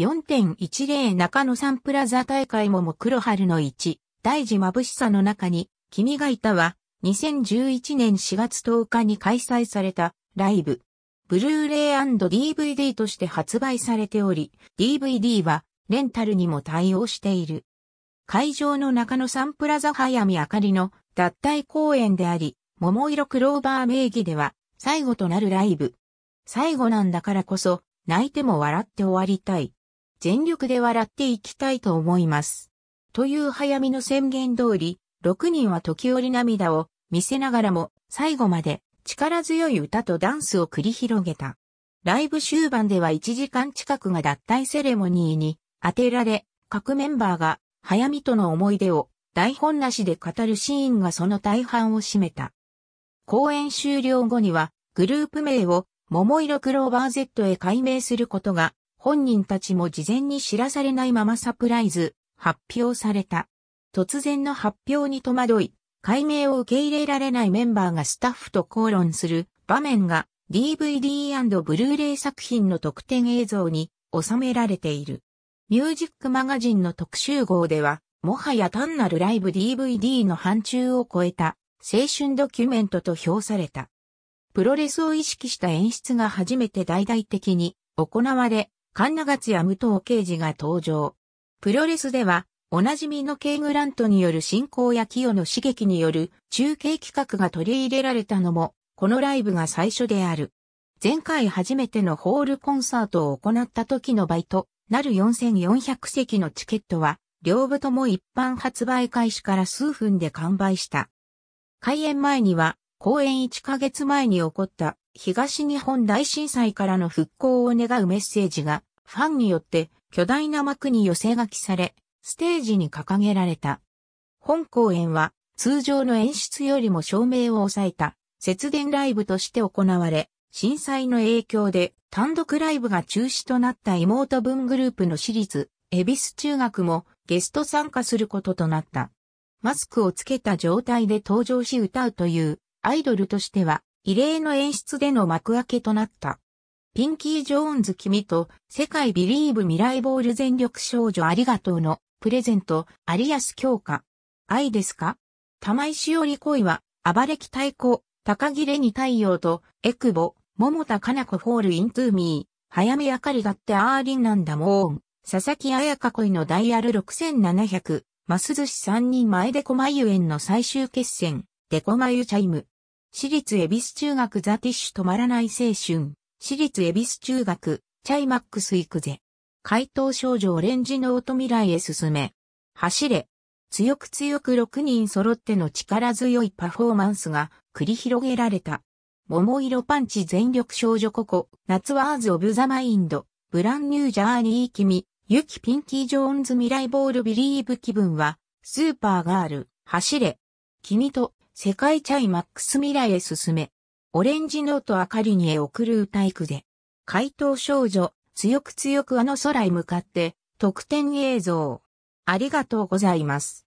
4.10中野サンプラザ大会もも黒春の1、大事眩しさの中に、君がいたは、2011年4月10日に開催されたライブ。ブルーレイ &DVD として発売されており、DVD はレンタルにも対応している。会場の中野サンプラザ早見あかりの脱退公演であり、桃色クローバー名義では最後となるライブ。最後なんだからこそ泣いても笑って終わりたい。全力で笑っていきたいと思います。という早見の宣言通り、6人は時折涙を見せながらも最後まで力強い歌とダンスを繰り広げた。ライブ終盤では1時間近くが脱退セレモニーに当てられ、各メンバーが早見との思い出を台本なしで語るシーンがその大半を占めた。公演終了後にはグループ名を桃色クローバー Z へ改名することが本人たちも事前に知らされないままサプライズ、発表された。突然の発表に戸惑い、解明を受け入れられないメンバーがスタッフと口論する場面が DVD& ブルーレイ作品の特典映像に収められている。ミュージックマガジンの特集号では、もはや単なるライブ DVD の範疇を超えた青春ドキュメントと評された。プロレスを意識した演出が初めて大々的に行われ、カンナガツや武藤刑事が登場。プロレスでは、おなじみのケイグラントによる進行や清の刺激による中継企画が取り入れられたのも、このライブが最初である。前回初めてのホールコンサートを行った時の倍となる4400席のチケットは、両部とも一般発売開始から数分で完売した。開演前には、公演1ヶ月前に起こった東日本大震災からの復興を願うメッセージがファンによって巨大な幕に寄せ書きされ、ステージに掲げられた。本公演は通常の演出よりも照明を抑えた節電ライブとして行われ、震災の影響で単独ライブが中止となった妹分グループの私立、恵比寿中学もゲスト参加することとなった。マスクをつけた状態で登場し歌うというアイドルとしては異例の演出での幕開けとなった。ピンキー・ジョーンズ君と世界ビリーブ未来ボール全力少女ありがとうのプレゼント有安強化。愛ですか玉井しおり恋は暴れき太鼓、高切れに太陽とエクボ、桃田かな子フォールイントゥーミー、早見あかりだってアーリンなんだもん。佐々木彩香恋のダイヤル6700、マス寿司3人前で小眉園の最終決戦。デコマユチャイム。私立恵比寿中学ザティッシュ止まらない青春。私立恵比寿中学、チャイマックス行くぜ。怪盗少女オレンジの音未来へ進め。走れ。強く強く6人揃っての力強いパフォーマンスが繰り広げられた。桃色パンチ全力少女ココ、夏ワーズオブザマインド、ブランニュージャーニー君、ユキピンキージョーンズ未来ボールビリーブ気分は、スーパーガール、走れ。君と世界チャイマックス未来へ進め、オレンジノート明かりにへ送る歌いくで、怪盗少女、強く強くあの空へ向かって、特典映像。ありがとうございます。